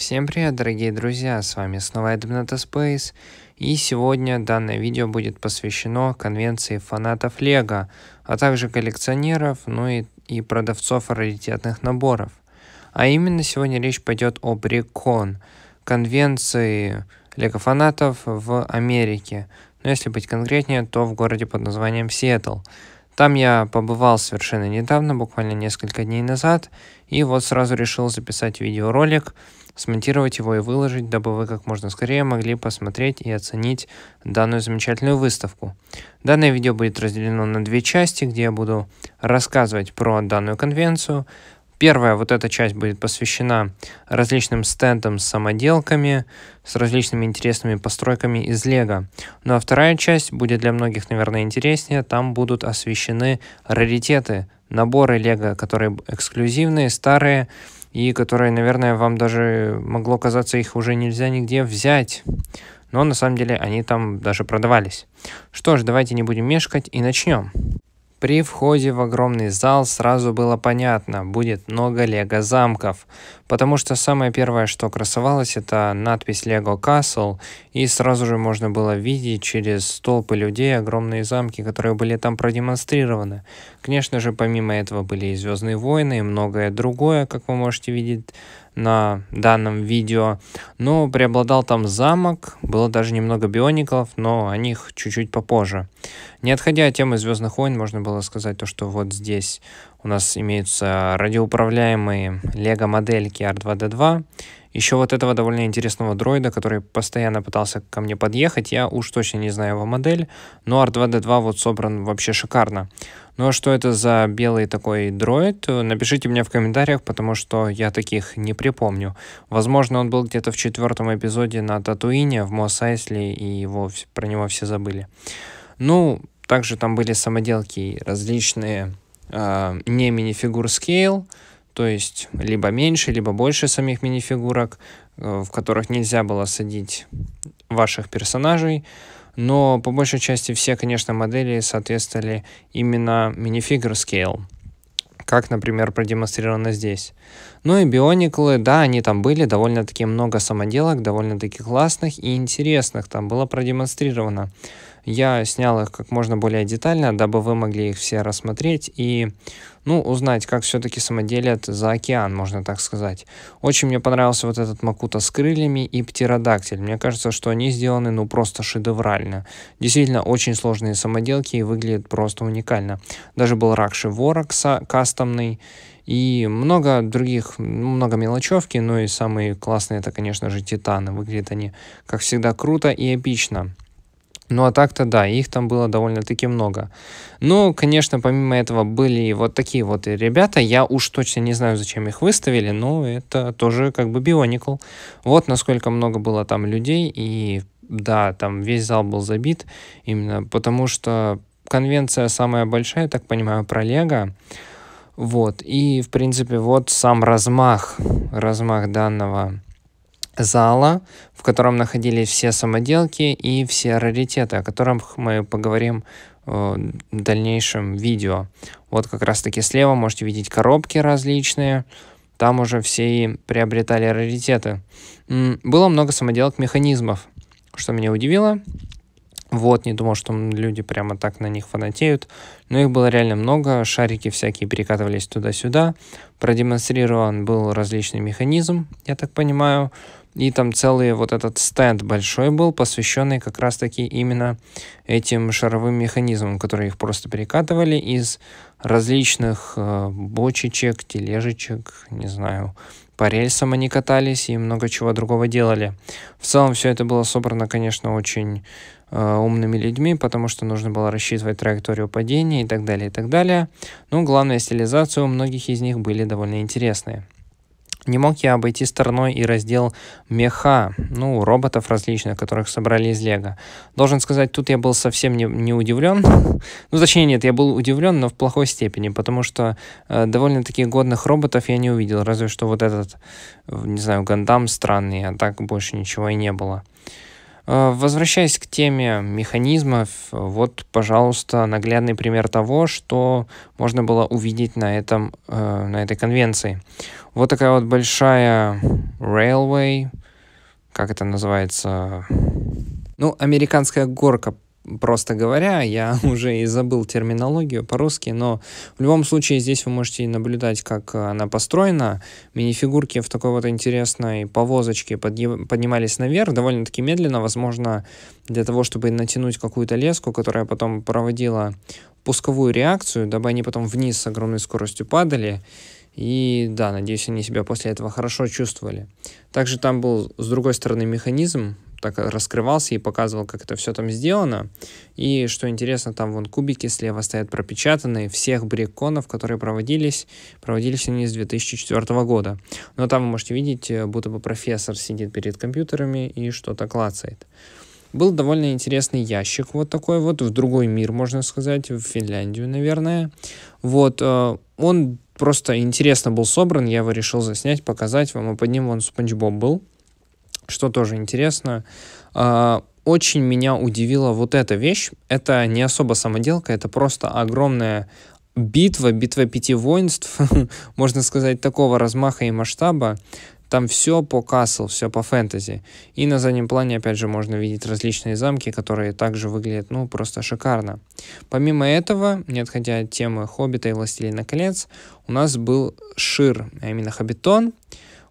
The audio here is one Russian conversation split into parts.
Всем привет, дорогие друзья, с вами снова Эдмната Space, и сегодня данное видео будет посвящено конвенции фанатов Лего, а также коллекционеров, ну и, и продавцов раритетных наборов. А именно сегодня речь пойдет об Рекон, конвенции Лего-фанатов в Америке, но если быть конкретнее, то в городе под названием Сиэтл. Там я побывал совершенно недавно, буквально несколько дней назад, и вот сразу решил записать видеоролик, смонтировать его и выложить, дабы вы как можно скорее могли посмотреть и оценить данную замечательную выставку. Данное видео будет разделено на две части, где я буду рассказывать про данную конвенцию. Первая вот эта часть будет посвящена различным стендам с самоделками, с различными интересными постройками из лего. Ну а вторая часть будет для многих, наверное, интереснее. Там будут освещены раритеты, наборы лего, которые эксклюзивные, старые, и которые, наверное, вам даже могло казаться, их уже нельзя нигде взять. Но на самом деле они там даже продавались. Что ж, давайте не будем мешкать и начнем. При входе в огромный зал сразу было понятно, будет много лего-замков. Потому что самое первое, что красовалось, это надпись Lego Castle, и сразу же можно было видеть через толпы людей огромные замки, которые были там продемонстрированы. Конечно же, помимо этого были и Звездные войны, и многое другое, как вы можете видеть на данном видео. Но преобладал там замок, было даже немного биоников, но о них чуть-чуть попозже. Не отходя от темы Звездных войн, можно было сказать то, что вот здесь у нас имеются радиоуправляемые лего-модельки, Мики R2D2. Еще вот этого довольно интересного дроида, который постоянно пытался ко мне подъехать. Я уж точно не знаю его модель, но R2D2 вот собран вообще шикарно. Ну а что это за белый такой дроид? Напишите мне в комментариях, потому что я таких не припомню. Возможно, он был где-то в четвертом эпизоде на Татуине в Мос Айсли, и его, про него все забыли. Ну, также там были самоделки различные, э, не мини-фигур скейл, то есть либо меньше, либо больше самих минифигурок, э, в которых нельзя было садить ваших персонажей, но по большей части все, конечно, модели соответствовали именно минифигур scale, как, например, продемонстрировано здесь. Ну и биониклы, да, они там были, довольно-таки много самоделок, довольно-таки классных и интересных там было продемонстрировано. Я снял их как можно более детально, дабы вы могли их все рассмотреть и ну, узнать, как все-таки самоделят за океан, можно так сказать. Очень мне понравился вот этот Макута с крыльями и птеродактиль. Мне кажется, что они сделаны ну просто шедеврально. Действительно, очень сложные самоделки и выглядят просто уникально. Даже был Ракши Ворокса кастомный и много других, ну, много мелочевки, но ну и самые классные это, конечно же, Титаны. Выглядят они, как всегда, круто и эпично. Ну а так-то да, их там было довольно-таки много. Ну, конечно, помимо этого были вот такие вот ребята. Я уж точно не знаю, зачем их выставили, но это тоже как бы Бионикл. Вот насколько много было там людей, и да, там весь зал был забит, именно потому что конвенция самая большая, так понимаю, про Лего. Вот, и, в принципе, вот сам размах, размах данного зала, в котором находились все самоделки и все раритеты, о которых мы поговорим э, в дальнейшем видео. Вот как раз таки слева можете видеть коробки различные, там уже все и приобретали раритеты. Было много самоделок механизмов, что меня удивило. Вот, не думал, что люди прямо так на них фанатеют. Но их было реально много, шарики всякие перекатывались туда-сюда. Продемонстрирован был различный механизм, я так понимаю. И там целый вот этот стенд большой был, посвященный как раз-таки именно этим шаровым механизмам, которые их просто перекатывали из различных э, бочечек, тележечек, не знаю, по рельсам они катались и много чего другого делали. В целом все это было собрано, конечно, очень э, умными людьми, потому что нужно было рассчитывать траекторию падения и так далее, и так далее. Но ну, главная стилизация у многих из них были довольно интересные. Не мог я обойти стороной и раздел меха, ну, роботов различных, которых собрали из Лего. Должен сказать, тут я был совсем не, не удивлен. Ну, точнее, нет, я был удивлен, но в плохой степени, потому что э, довольно-таки годных роботов я не увидел, разве что вот этот, не знаю, Гандам странный, а так больше ничего и не было. Э, возвращаясь к теме механизмов, вот, пожалуйста, наглядный пример того, что можно было увидеть на, этом, э, на этой конвенции. Вот такая вот большая railway, как это называется, ну, американская горка, просто говоря, я уже и забыл терминологию по-русски, но в любом случае здесь вы можете наблюдать, как она построена. мини фигурки в такой вот интересной повозочке поднимались наверх довольно-таки медленно, возможно, для того, чтобы натянуть какую-то леску, которая потом проводила пусковую реакцию, дабы они потом вниз с огромной скоростью падали. И да, надеюсь, они себя после этого хорошо чувствовали. Также там был, с другой стороны, механизм, так э, раскрывался и показывал, как это все там сделано. И что интересно, там вон кубики слева стоят пропечатанные всех бриконов, которые проводились. Проводились они с 2004 года. Но там вы можете видеть, э, будто бы профессор сидит перед компьютерами и что-то клацает. Был довольно интересный ящик вот такой вот, в другой мир, можно сказать, в Финляндию, наверное. Вот, э, он просто интересно был собран, я его решил заснять, показать вам, и под ним он Спанч Боб был, что тоже интересно. А, очень меня удивила вот эта вещь. Это не особо самоделка, это просто огромная битва, битва пяти воинств, можно сказать, такого размаха и масштаба, там все по касл, все по фэнтези. И на заднем плане, опять же, можно видеть различные замки, которые также выглядят, ну, просто шикарно. Помимо этого, не отходя от темы Хоббита и Властелина колец, у нас был Шир, а именно Хоббитон,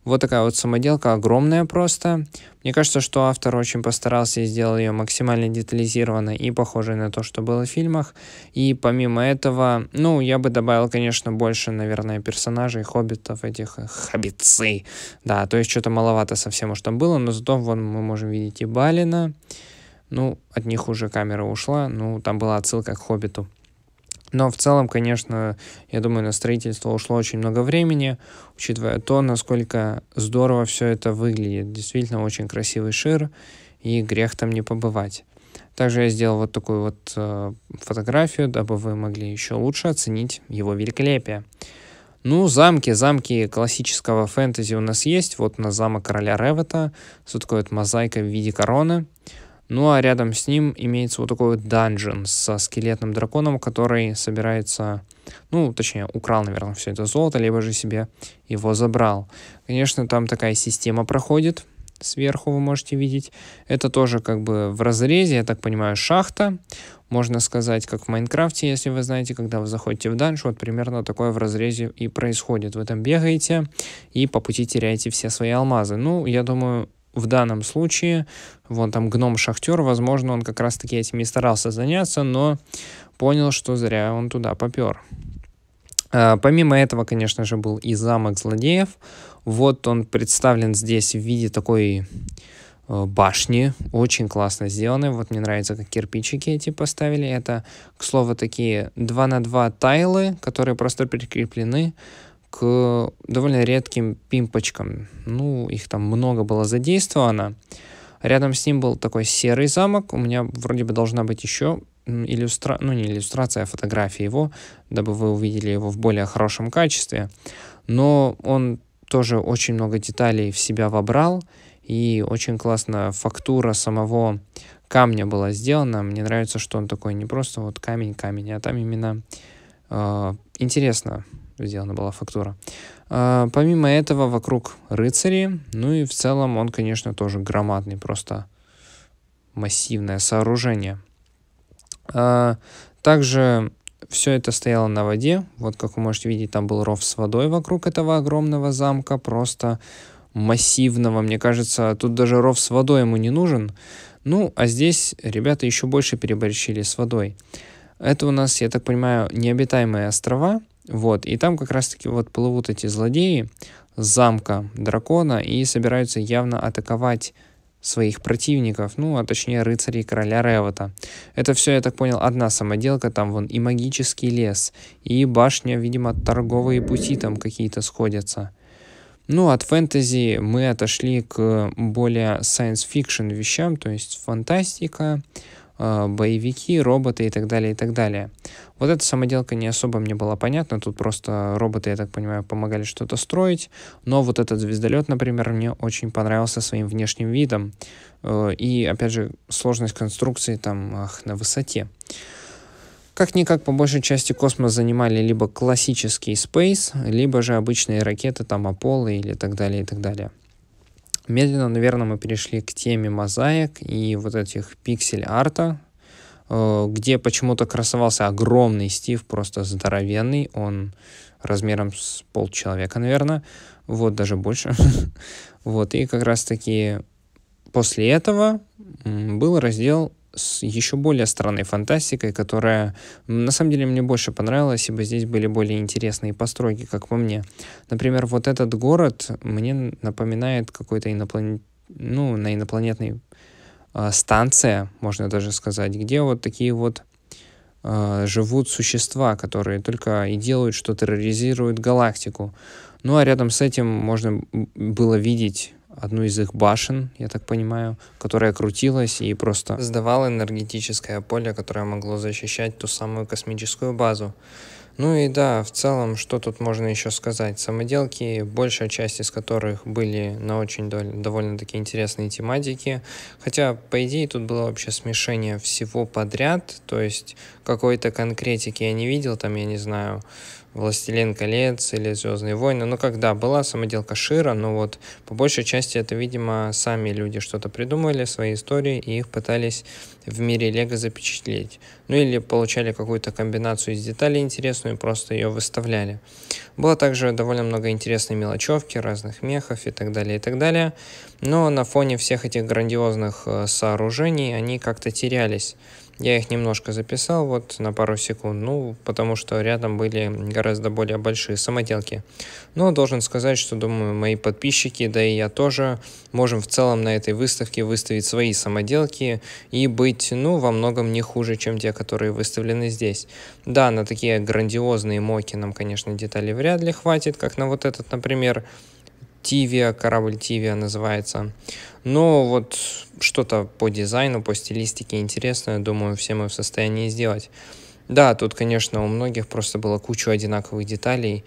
вот такая вот самоделка, огромная просто. Мне кажется, что автор очень постарался и сделал ее максимально детализированной и похожей на то, что было в фильмах. И помимо этого, ну, я бы добавил, конечно, больше, наверное, персонажей, хоббитов, этих э, хоббитцы. Да, то есть что-то маловато совсем уж там было, но зато вон мы можем видеть и Балина. Ну, от них уже камера ушла, ну, там была отсылка к хоббиту. Но в целом, конечно, я думаю, на строительство ушло очень много времени, учитывая то, насколько здорово все это выглядит. Действительно, очень красивый шир, и грех там не побывать. Также я сделал вот такую вот э, фотографию, дабы вы могли еще лучше оценить его великолепие. Ну, замки, замки классического фэнтези у нас есть. Вот на замок короля Ревета. вот такое вот мозаика в виде короны. Ну а рядом с ним имеется вот такой вот данжен со скелетным драконом, который собирается, ну, точнее, украл, наверное, все это золото, либо же себе его забрал. Конечно, там такая система проходит, сверху вы можете видеть. Это тоже как бы в разрезе, я так понимаю, шахта. Можно сказать, как в Майнкрафте, если вы знаете, когда вы заходите в данж, вот примерно такое в разрезе и происходит. Вы там бегаете и по пути теряете все свои алмазы. Ну, я думаю, в данном случае, вон там гном Шахтер, возможно, он как раз-таки этим и старался заняться, но понял, что зря он туда попер. А, помимо этого, конечно же, был и замок злодеев. Вот он представлен здесь в виде такой э, башни, очень классно сделаны, вот мне нравится, как кирпичики эти поставили, это, к слову, такие 2 на 2 тайлы, которые просто прикреплены к довольно редким пимпочкам. Ну, их там много было задействовано. Рядом с ним был такой серый замок. У меня вроде бы должна быть еще иллюстра... ну, не иллюстрация, а фотография его, дабы вы увидели его в более хорошем качестве. Но он тоже очень много деталей в себя вобрал, и очень классно фактура самого камня была сделана. Мне нравится, что он такой не просто вот камень-камень, а там именно э, интересно сделана была фактура. А, помимо этого, вокруг рыцари, ну и в целом он, конечно, тоже громадный, просто массивное сооружение. А, также все это стояло на воде. Вот как вы можете видеть, там был ров с водой вокруг этого огромного замка, просто массивного. Мне кажется, тут даже ров с водой ему не нужен. Ну, а здесь ребята еще больше переборщили с водой. Это у нас, я так понимаю, необитаемые острова. Вот, и там как раз-таки вот плывут эти злодеи с замка дракона и собираются явно атаковать своих противников, ну, а точнее рыцарей короля Ревота. Это все, я так понял, одна самоделка, там вон и магический лес, и башня, видимо, торговые пути там какие-то сходятся. Ну, от фэнтези мы отошли к более science fiction вещам, то есть фантастика, Э, боевики, роботы и так далее, и так далее. Вот эта самоделка не особо мне была понятна, тут просто роботы, я так понимаю, помогали что-то строить, но вот этот звездолет, например, мне очень понравился своим внешним видом, э, и, опять же, сложность конструкции там ах, на высоте. Как-никак, по большей части космос занимали либо классический Space, либо же обычные ракеты, там Apollo или так далее, и так далее. Медленно, наверное, мы перешли к теме мозаик и вот этих пиксель-арта, э, где почему-то красовался огромный Стив, просто здоровенный, он размером с полчеловека, наверное, вот даже больше. вот, и как раз-таки после этого был раздел с еще более странной фантастикой, которая на самом деле мне больше понравилась, ибо здесь были более интересные постройки, как по мне. Например, вот этот город мне напоминает какой-то инопланет... ну, на инопланетной э, а, станция, можно даже сказать, где вот такие вот э, живут существа, которые только и делают, что терроризируют галактику. Ну а рядом с этим можно было видеть одну из их башен, я так понимаю, которая крутилась и просто... Сдавала энергетическое поле, которое могло защищать ту самую космическую базу. Ну и да, в целом, что тут можно еще сказать? Самоделки, большая часть из которых были на очень довольно-таки интересные тематики. Хотя, по идее, тут было вообще смешение всего подряд. То есть, какой-то конкретики я не видел, там, я не знаю, «Властелин колец» или «Звездные войны». Ну, когда была самоделка Шира, но вот по большей части это, видимо, сами люди что-то придумывали, свои истории, и их пытались в мире Лего запечатлеть. Ну, или получали какую-то комбинацию из деталей интересную, и просто ее выставляли. Было также довольно много интересной мелочевки, разных мехов и так далее, и так далее. Но на фоне всех этих грандиозных э, сооружений они как-то терялись. Я их немножко записал вот на пару секунд, ну, потому что рядом были гораздо более большие самоделки. Но должен сказать, что, думаю, мои подписчики, да и я тоже, можем в целом на этой выставке выставить свои самоделки и быть, ну, во многом не хуже, чем те, которые выставлены здесь. Да, на такие грандиозные моки нам, конечно, деталей вряд ли хватит, как на вот этот, например, Тивия, корабль Тивия называется. Но вот что-то по дизайну, по стилистике интересное, думаю, все мы в состоянии сделать. Да, тут, конечно, у многих просто было кучу одинаковых деталей.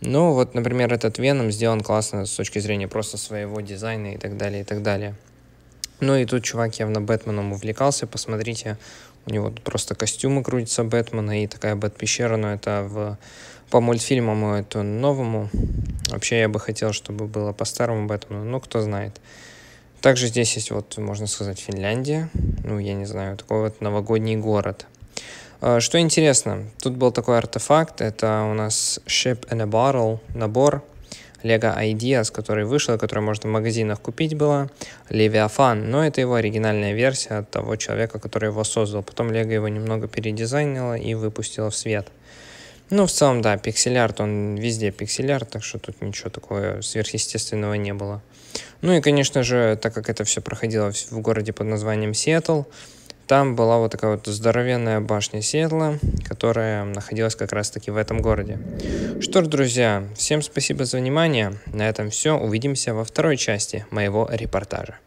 Но вот, например, этот Веном сделан классно с точки зрения просто своего дизайна и так далее, и так далее. Ну и тут чувак явно Бэтменом увлекался, посмотрите, у него просто костюмы крутятся Бэтмена и такая Бэт-пещера, но ну, это в по мультфильмам это новому. Вообще я бы хотел, чтобы было по старому Бэтмену, но ну, кто знает. Также здесь есть, вот, можно сказать, Финляндия. Ну, я не знаю, такой вот новогодний город. А, что интересно, тут был такой артефакт. Это у нас Ship and a Bottle, набор Lego Ideas, который вышел, который можно в магазинах купить было, Левиафан, но это его оригинальная версия от того человека, который его создал. Потом лего его немного передизайнило и выпустила в свет. Ну, в целом, да, пиксель-арт, он везде пиксель-арт, так что тут ничего такого сверхъестественного не было. Ну и, конечно же, так как это все проходило в городе под названием Сиэтл, там была вот такая вот здоровенная башня Сиэтла, которая находилась как раз-таки в этом городе. Что ж, друзья, всем спасибо за внимание. На этом все. Увидимся во второй части моего репортажа.